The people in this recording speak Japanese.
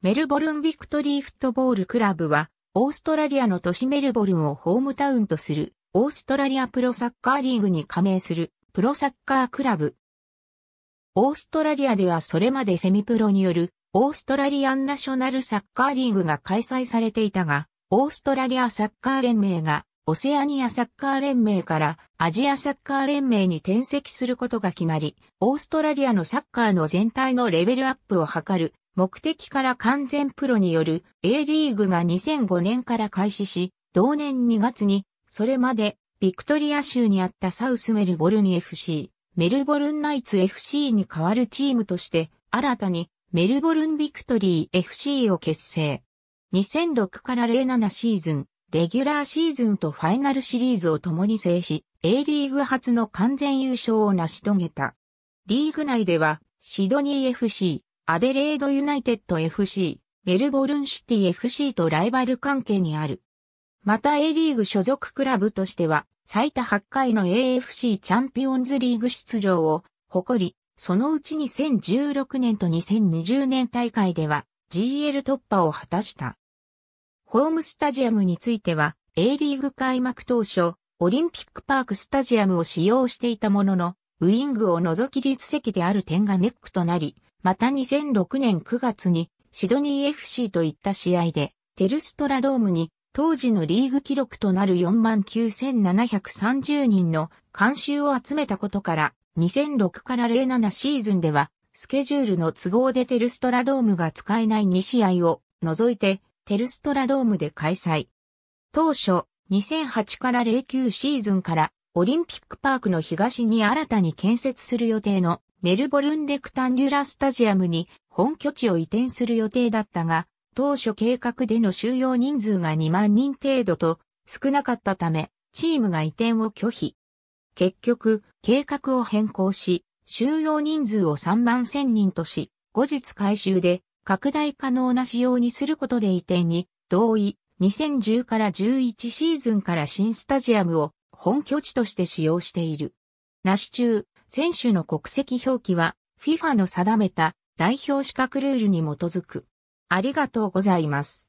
メルボルンビクトリーフットボールクラブは、オーストラリアの都市メルボルンをホームタウンとする、オーストラリアプロサッカーリーグに加盟する、プロサッカークラブ。オーストラリアではそれまでセミプロによる、オーストラリアンナショナルサッカーリーグが開催されていたが、オーストラリアサッカー連盟がオセアニアサッカー連盟からアジアサッカー連盟に転籍することが決まり、オーストラリアのサッカーの全体のレベルアップを図る目的から完全プロによる A リーグが2005年から開始し、同年2月に、それまでビクトリア州にあったサウスメルボルン FC、メルボルンナイツ FC に代わるチームとして、新たにメルボルンビクトリー FC を結成。2006から07シーズン、レギュラーシーズンとファイナルシリーズを共に制し、A リーグ初の完全優勝を成し遂げた。リーグ内では、シドニー FC、アデレードユナイテッド FC、メルボルンシティ FC とライバル関係にある。また A リーグ所属クラブとしては、最多8回の AFC チャンピオンズリーグ出場を誇り、そのうち2016年と2020年大会では GL 突破を果たした。ホームスタジアムについては、A リーグ開幕当初、オリンピックパークスタジアムを使用していたものの、ウイングを除き立席である点がネックとなり、また2006年9月にシドニー FC といった試合で、テルストラドームに当時のリーグ記録となる49,730人の監修を集めたことから、2006から07シーズンでは、スケジュールの都合でテルストラドームが使えない2試合を除いて、テルストラドームで開催。当初、2008から09シーズンからオリンピックパークの東に新たに建設する予定のメルボルンレクタンギュラスタジアムに本拠地を移転する予定だったが、当初計画での収容人数が2万人程度と少なかったため、チームが移転を拒否。結局、計画を変更し、収容人数を3万1000人とし、後日回収で拡大可能な仕様にすることで移転に同意、2010から11シーズンから新スタジアムを本拠地として使用している。なし中、選手の国籍表記は FIFA の定めた代表資格ルールに基づく。ありがとうございます。